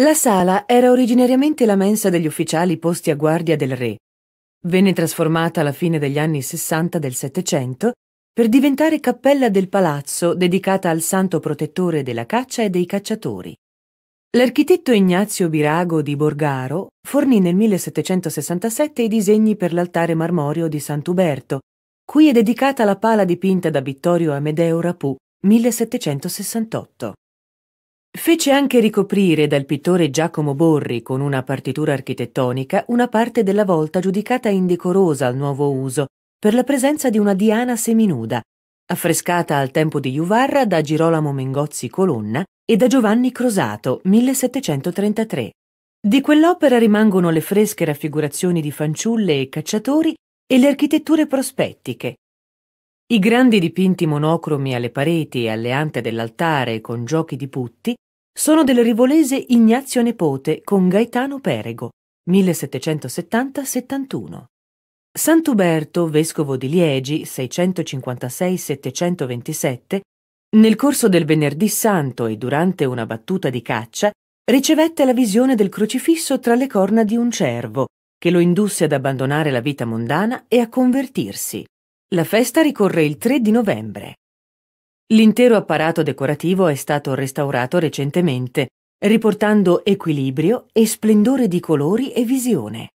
La sala era originariamente la mensa degli ufficiali posti a guardia del re. Venne trasformata alla fine degli anni Sessanta del Settecento per diventare cappella del palazzo dedicata al santo protettore della caccia e dei cacciatori. L'architetto Ignazio Birago di Borgaro fornì nel 1767 i disegni per l'altare marmoreo di Sant'Uberto, cui è dedicata la pala dipinta da Vittorio Amedeo Rapù, 1768. Fece anche ricoprire dal pittore Giacomo Borri con una partitura architettonica una parte della volta giudicata indecorosa al nuovo uso per la presenza di una Diana seminuda, affrescata al tempo di Juvarra da Girolamo Mengozzi Colonna e da Giovanni Crosato 1733. Di quell'opera rimangono le fresche raffigurazioni di fanciulle e cacciatori e le architetture prospettiche, i grandi dipinti monocromi alle pareti e alle ante dell'altare con giochi di putti sono del rivolese Ignazio Nepote con Gaetano Perego, 1770-71. Sant'Uberto, vescovo di Liegi, 656-727, nel corso del venerdì santo e durante una battuta di caccia, ricevette la visione del crocifisso tra le corna di un cervo, che lo indusse ad abbandonare la vita mondana e a convertirsi. La festa ricorre il 3 di novembre. L'intero apparato decorativo è stato restaurato recentemente, riportando equilibrio e splendore di colori e visione.